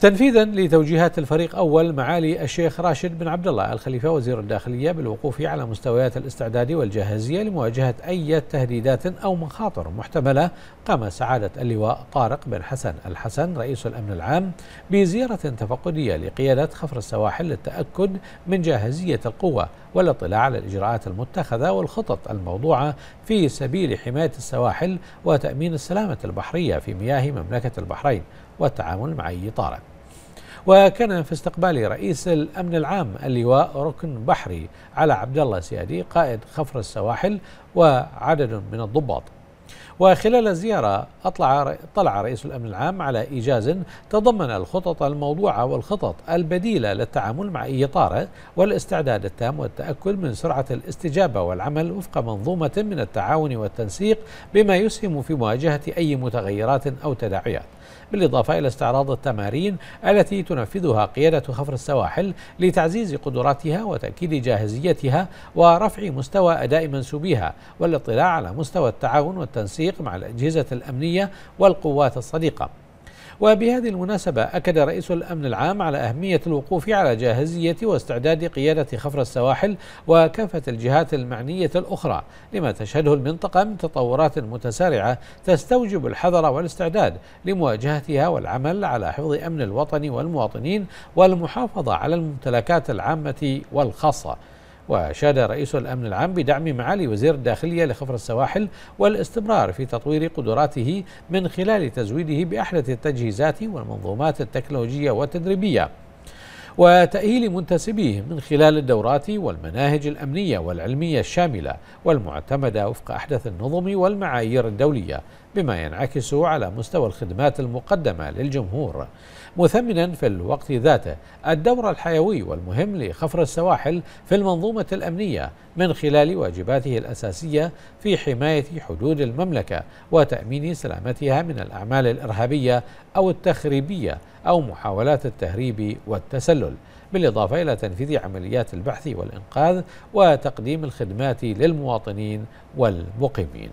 تنفيذا لتوجيهات الفريق أول معالي الشيخ راشد بن عبد الله الخليفة وزير الداخلية بالوقوف على مستويات الاستعداد والجاهزية لمواجهة أي تهديدات أو مخاطر محتملة قام سعادة اللواء طارق بن حسن الحسن رئيس الأمن العام بزيارة تفقدية لقيادة خفر السواحل للتأكد من جاهزية القوة والاطلاع على الإجراءات المتخذة والخطط الموضوعة في سبيل حماية السواحل وتأمين السلامة البحرية في مياه مملكة البحرين والتعامل مع أي طارئ وكان في استقبال رئيس الامن العام اللواء ركن بحري على عبد الله سيادي قائد خفر السواحل وعدد من الضباط وخلال الزيارة أطلع طلع رئيس الأمن العام على إيجاز تضمن الخطط الموضوعة والخطط البديلة للتعامل مع أي طارئ والاستعداد التام والتأكد من سرعة الاستجابة والعمل وفق منظومة من التعاون والتنسيق بما يسهم في مواجهة أي متغيرات أو تداعيات بالإضافة إلى استعراض التمارين التي تنفذها قيادة خفر السواحل لتعزيز قدراتها وتأكيد جاهزيتها ورفع مستوى أداء منسوبيها والاطلاع على مستوى التعاون والتنسيق التنسيق مع الأجهزة الأمنية والقوات الصديقة وبهذه المناسبة أكد رئيس الأمن العام على أهمية الوقوف على جاهزية واستعداد قيادة خفر السواحل وكافة الجهات المعنية الأخرى لما تشهده المنطقة من تطورات متسارعة تستوجب الحذر والاستعداد لمواجهتها والعمل على حفظ أمن الوطن والمواطنين والمحافظة على الممتلكات العامة والخاصة وأشاد رئيس الأمن العام بدعم معالي وزير الداخلية لخفر السواحل والاستمرار في تطوير قدراته من خلال تزويده بأحدث التجهيزات والمنظومات التكنولوجية والتدريبية وتأهيل منتسبيه من خلال الدورات والمناهج الأمنية والعلمية الشاملة والمعتمدة وفق أحدث النظم والمعايير الدولية بما ينعكس على مستوى الخدمات المقدمة للجمهور مثمنا في الوقت ذاته الدور الحيوي والمهم لخفر السواحل في المنظومة الأمنية من خلال واجباته الأساسية في حماية حدود المملكة وتأمين سلامتها من الأعمال الإرهابية أو التخريبية أو محاولات التهريب والتسلل بالإضافة إلى تنفيذ عمليات البحث والإنقاذ وتقديم الخدمات للمواطنين والمقيمين